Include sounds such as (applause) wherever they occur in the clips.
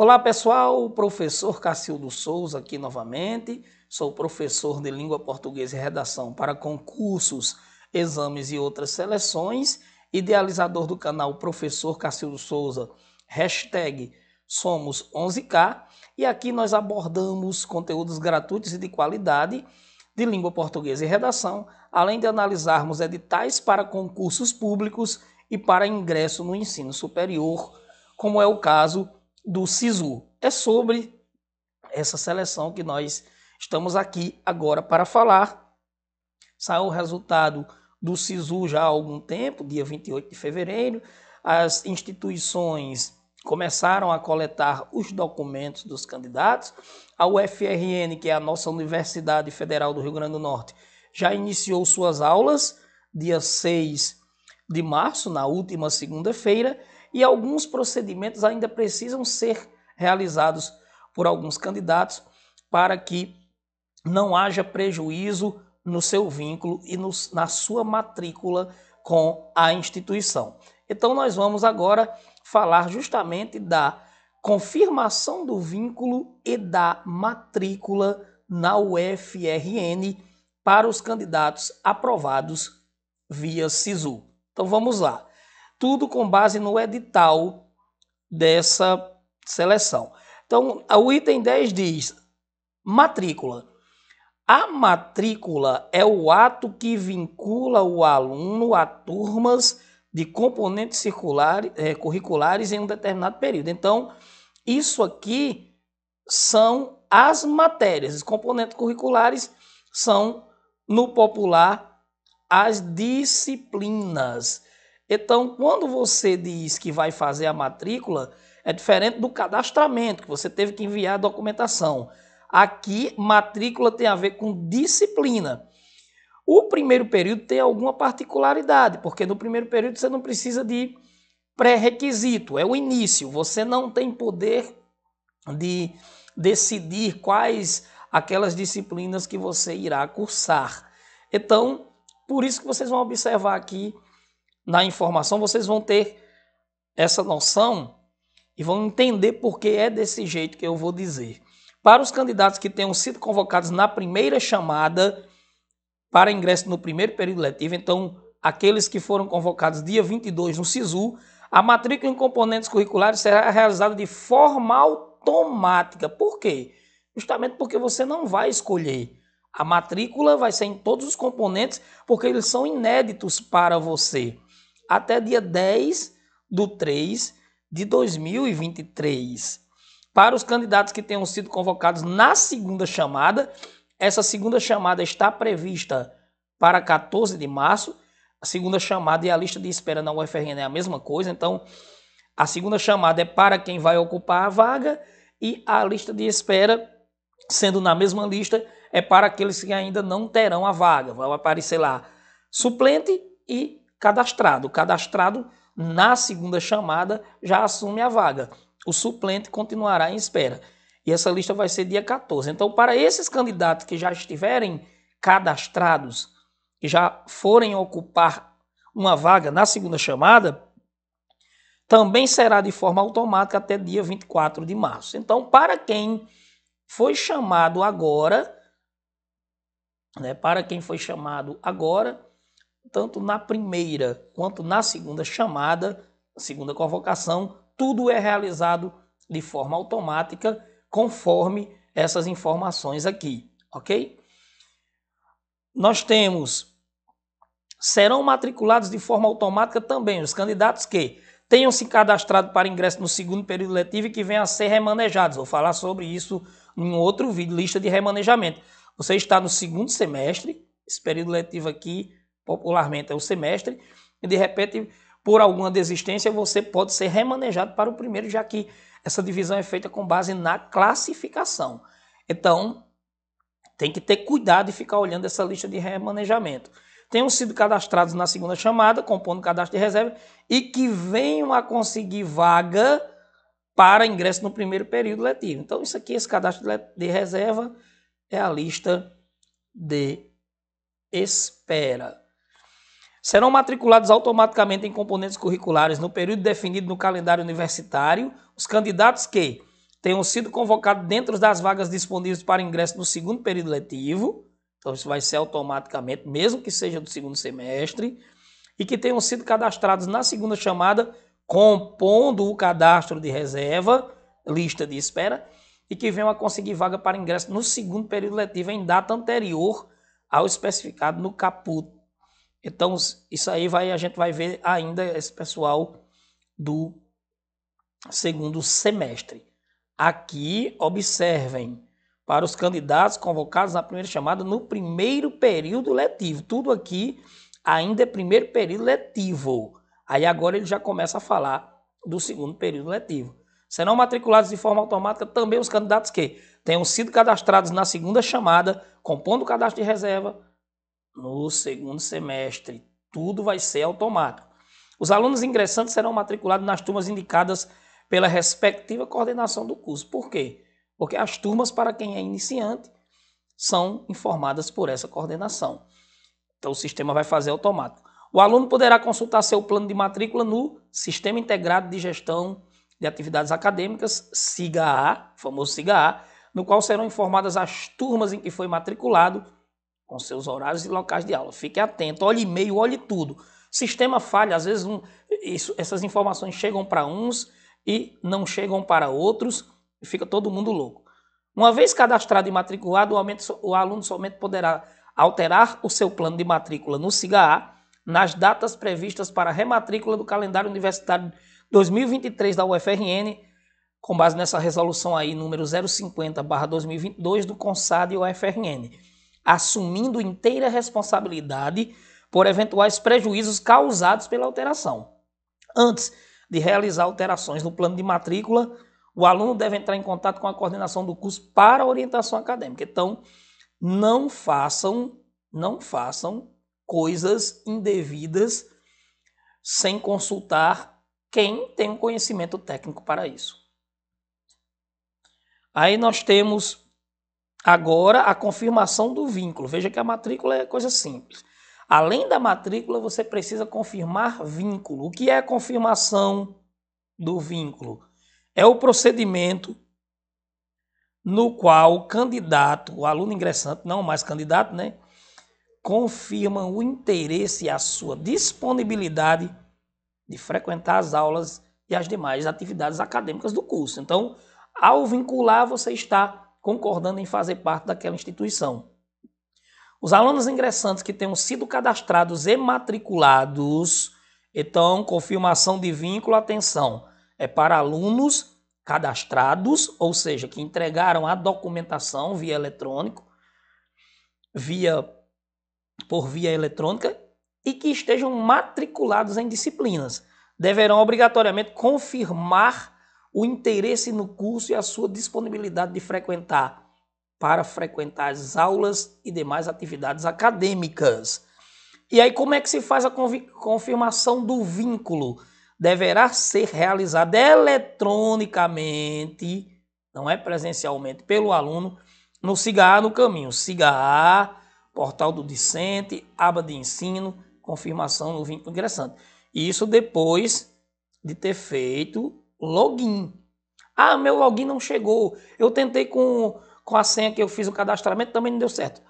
Olá pessoal, professor Cacildo Souza aqui novamente. Sou professor de Língua Portuguesa e Redação para concursos, exames e outras seleções, idealizador do canal Professor Cacildo Souza, hashtag Somos 11K, e aqui nós abordamos conteúdos gratuitos e de qualidade de língua portuguesa e redação, além de analisarmos editais para concursos públicos e para ingresso no ensino superior, como é o caso do SISU. É sobre essa seleção que nós estamos aqui agora para falar. Saiu o resultado do SISU já há algum tempo, dia 28 de fevereiro. As instituições começaram a coletar os documentos dos candidatos. A UFRN, que é a nossa Universidade Federal do Rio Grande do Norte, já iniciou suas aulas dia 6 de março, na última segunda-feira, e alguns procedimentos ainda precisam ser realizados por alguns candidatos para que não haja prejuízo no seu vínculo e no, na sua matrícula com a instituição. Então, nós vamos agora falar justamente da confirmação do vínculo e da matrícula na UFRN para os candidatos aprovados via SISU. Então vamos lá tudo com base no edital dessa seleção. Então, o item 10 diz matrícula. A matrícula é o ato que vincula o aluno a turmas de componentes eh, curriculares em um determinado período. Então, isso aqui são as matérias, os componentes curriculares são, no popular, as disciplinas. Então, quando você diz que vai fazer a matrícula, é diferente do cadastramento, que você teve que enviar a documentação. Aqui, matrícula tem a ver com disciplina. O primeiro período tem alguma particularidade, porque no primeiro período você não precisa de pré-requisito, é o início. Você não tem poder de decidir quais aquelas disciplinas que você irá cursar. Então, por isso que vocês vão observar aqui na informação, vocês vão ter essa noção e vão entender por que é desse jeito que eu vou dizer. Para os candidatos que tenham sido convocados na primeira chamada para ingresso no primeiro período letivo, então aqueles que foram convocados dia 22 no SISU, a matrícula em componentes curriculares será realizada de forma automática. Por quê? Justamente porque você não vai escolher. A matrícula vai ser em todos os componentes, porque eles são inéditos para você até dia 10 de 3 de 2023. Para os candidatos que tenham sido convocados na segunda chamada, essa segunda chamada está prevista para 14 de março. A segunda chamada e a lista de espera na UFRN é a mesma coisa, então a segunda chamada é para quem vai ocupar a vaga e a lista de espera, sendo na mesma lista, é para aqueles que ainda não terão a vaga. Vai aparecer lá suplente e cadastrado. O cadastrado, na segunda chamada, já assume a vaga. O suplente continuará em espera. E essa lista vai ser dia 14. Então, para esses candidatos que já estiverem cadastrados, que já forem ocupar uma vaga na segunda chamada, também será de forma automática até dia 24 de março. Então, para quem foi chamado agora, né, para quem foi chamado agora, tanto na primeira quanto na segunda chamada, segunda convocação, tudo é realizado de forma automática, conforme essas informações aqui, ok? Nós temos. Serão matriculados de forma automática também os candidatos que tenham se cadastrado para ingresso no segundo período letivo e que venham a ser remanejados. Vou falar sobre isso em outro vídeo, lista de remanejamento. Você está no segundo semestre, esse período letivo aqui popularmente é o semestre, e de repente, por alguma desistência, você pode ser remanejado para o primeiro, já que essa divisão é feita com base na classificação. Então, tem que ter cuidado e ficar olhando essa lista de remanejamento. Tenham sido cadastrados na segunda chamada, compondo cadastro de reserva, e que venham a conseguir vaga para ingresso no primeiro período letivo. Então, isso aqui, esse cadastro de reserva, é a lista de espera serão matriculados automaticamente em componentes curriculares no período definido no calendário universitário os candidatos que tenham sido convocados dentro das vagas disponíveis para ingresso no segundo período letivo, então isso vai ser automaticamente, mesmo que seja do segundo semestre, e que tenham sido cadastrados na segunda chamada, compondo o cadastro de reserva, lista de espera, e que venham a conseguir vaga para ingresso no segundo período letivo em data anterior ao especificado no caput então, isso aí vai, a gente vai ver ainda esse pessoal do segundo semestre. Aqui, observem, para os candidatos convocados na primeira chamada no primeiro período letivo. Tudo aqui ainda é primeiro período letivo. Aí agora ele já começa a falar do segundo período letivo. Serão matriculados de forma automática também os candidatos que tenham sido cadastrados na segunda chamada, compondo o cadastro de reserva, no segundo semestre. Tudo vai ser automático. Os alunos ingressantes serão matriculados nas turmas indicadas pela respectiva coordenação do curso. Por quê? Porque as turmas para quem é iniciante são informadas por essa coordenação. Então o sistema vai fazer automático. O aluno poderá consultar seu plano de matrícula no Sistema Integrado de Gestão de Atividades Acadêmicas, SIGA-A, famoso SIGA-A, no qual serão informadas as turmas em que foi matriculado com seus horários e locais de aula. Fique atento, olhe e-mail, olhe tudo. Sistema falha, às vezes um, isso, essas informações chegam para uns e não chegam para outros e fica todo mundo louco. Uma vez cadastrado e matriculado, o, aumento, o aluno somente poderá alterar o seu plano de matrícula no CIGA a nas datas previstas para a rematrícula do calendário universitário 2023 da UFRN, com base nessa resolução aí, número 050-2022 do CONSAD e UFRN assumindo inteira responsabilidade por eventuais prejuízos causados pela alteração. Antes de realizar alterações no plano de matrícula, o aluno deve entrar em contato com a coordenação do curso para orientação acadêmica. Então, não façam, não façam coisas indevidas sem consultar quem tem um conhecimento técnico para isso. Aí nós temos Agora, a confirmação do vínculo. Veja que a matrícula é coisa simples. Além da matrícula, você precisa confirmar vínculo. O que é a confirmação do vínculo? É o procedimento no qual o candidato, o aluno ingressante, não mais candidato, né? Confirma o interesse e a sua disponibilidade de frequentar as aulas e as demais atividades acadêmicas do curso. Então, ao vincular, você está concordando em fazer parte daquela instituição. Os alunos ingressantes que tenham sido cadastrados e matriculados, então, confirmação de vínculo, atenção, é para alunos cadastrados, ou seja, que entregaram a documentação via eletrônico, via por via eletrônica e que estejam matriculados em disciplinas, deverão obrigatoriamente confirmar o interesse no curso e a sua disponibilidade de frequentar, para frequentar as aulas e demais atividades acadêmicas. E aí, como é que se faz a confirmação do vínculo? Deverá ser realizada eletronicamente, não é presencialmente, pelo aluno, no SIGA no caminho. SIGA, portal do discente, aba de ensino, confirmação no vínculo ingressante. E isso depois de ter feito login. Ah, meu login não chegou. Eu tentei com, com a senha que eu fiz o cadastramento, também não deu certo.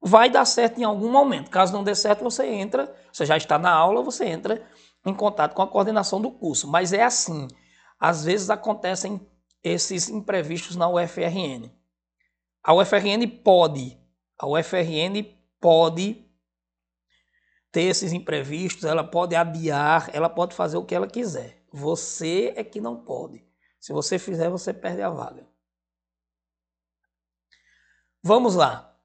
Vai dar certo em algum momento. Caso não dê certo, você entra, você já está na aula, você entra em contato com a coordenação do curso. Mas é assim. Às vezes acontecem esses imprevistos na UFRN. A UFRN pode, a UFRN pode ter esses imprevistos, ela pode adiar, ela pode fazer o que ela quiser. Você é que não pode. Se você fizer, você perde a vaga. Vamos lá.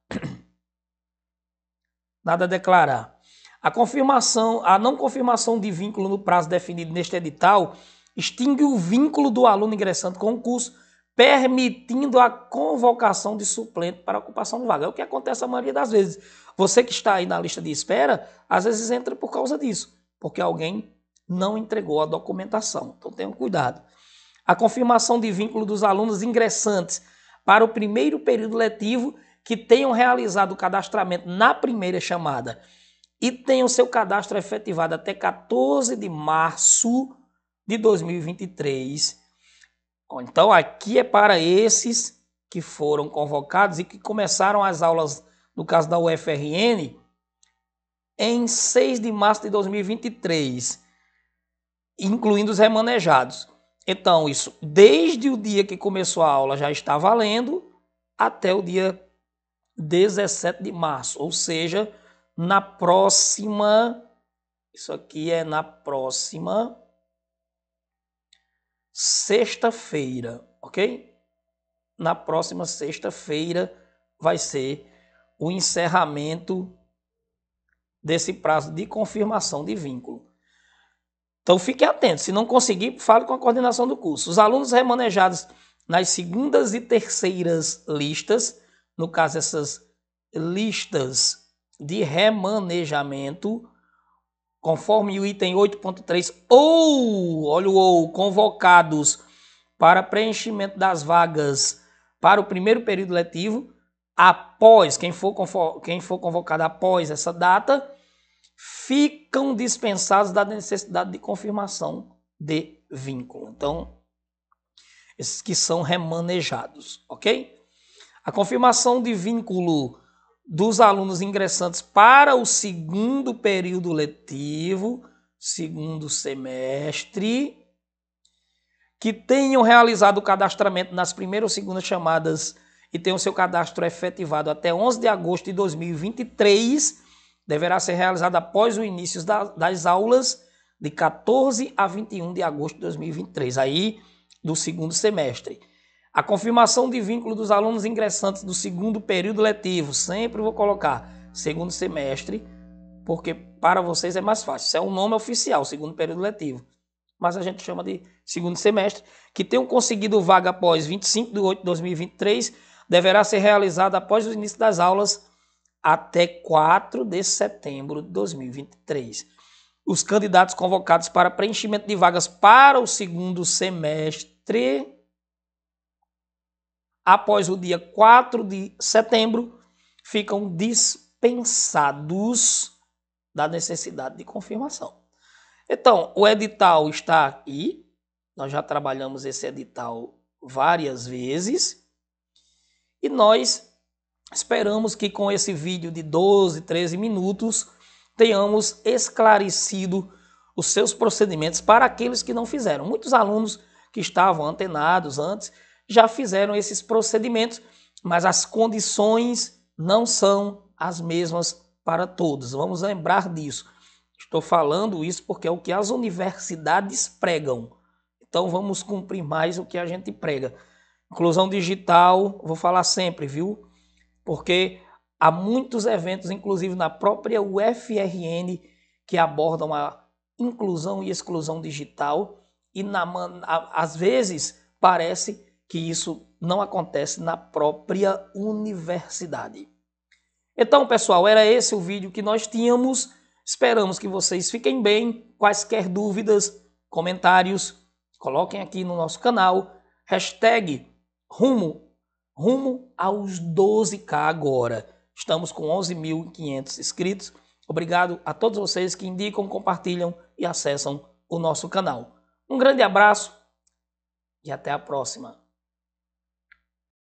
(clears throat) Nada a declarar. A confirmação, a não confirmação de vínculo no prazo definido neste edital extingue o vínculo do aluno ingressante com o curso, permitindo a convocação de suplente para ocupação de vaga. É o que acontece a maioria das vezes. Você que está aí na lista de espera, às vezes entra por causa disso, porque alguém não entregou a documentação. Então tenham cuidado. A confirmação de vínculo dos alunos ingressantes para o primeiro período letivo que tenham realizado o cadastramento na primeira chamada e tenham seu cadastro efetivado até 14 de março de 2023. Então aqui é para esses que foram convocados e que começaram as aulas, no caso da UFRN, em 6 de março de 2023 incluindo os remanejados. Então, isso desde o dia que começou a aula já está valendo até o dia 17 de março, ou seja, na próxima. Isso aqui é na próxima sexta-feira, ok? Na próxima sexta-feira vai ser o encerramento desse prazo de confirmação de vínculo. Então fique atento, se não conseguir, fale com a coordenação do curso. Os alunos remanejados nas segundas e terceiras listas, no caso essas listas de remanejamento, conforme o item 8.3, ou, olha o ou, convocados para preenchimento das vagas para o primeiro período letivo, após, quem for, quem for convocado após essa data, ficam dispensados da necessidade de confirmação de vínculo. Então, esses que são remanejados, ok? A confirmação de vínculo dos alunos ingressantes para o segundo período letivo, segundo semestre, que tenham realizado o cadastramento nas primeiras ou segundas chamadas e tenham seu cadastro efetivado até 11 de agosto de 2023 deverá ser realizada após o início das aulas de 14 a 21 de agosto de 2023, aí do segundo semestre. A confirmação de vínculo dos alunos ingressantes do segundo período letivo, sempre vou colocar segundo semestre, porque para vocês é mais fácil. Isso é um nome oficial, segundo período letivo. Mas a gente chama de segundo semestre, que tenham conseguido vaga após 25 de 8 de 2023, deverá ser realizada após o início das aulas até 4 de setembro de 2023. Os candidatos convocados para preenchimento de vagas para o segundo semestre após o dia 4 de setembro ficam dispensados da necessidade de confirmação. Então, o edital está aqui. Nós já trabalhamos esse edital várias vezes. E nós Esperamos que com esse vídeo de 12, 13 minutos tenhamos esclarecido os seus procedimentos para aqueles que não fizeram. Muitos alunos que estavam antenados antes já fizeram esses procedimentos, mas as condições não são as mesmas para todos. Vamos lembrar disso. Estou falando isso porque é o que as universidades pregam. Então vamos cumprir mais o que a gente prega. Inclusão digital, vou falar sempre, viu? porque há muitos eventos, inclusive na própria UFRN, que abordam a inclusão e exclusão digital, e na, às vezes parece que isso não acontece na própria universidade. Então, pessoal, era esse o vídeo que nós tínhamos. Esperamos que vocês fiquem bem. Quaisquer dúvidas, comentários, coloquem aqui no nosso canal. Hashtag rumo rumo aos 12K agora. Estamos com 11.500 inscritos. Obrigado a todos vocês que indicam, compartilham e acessam o nosso canal. Um grande abraço e até a próxima.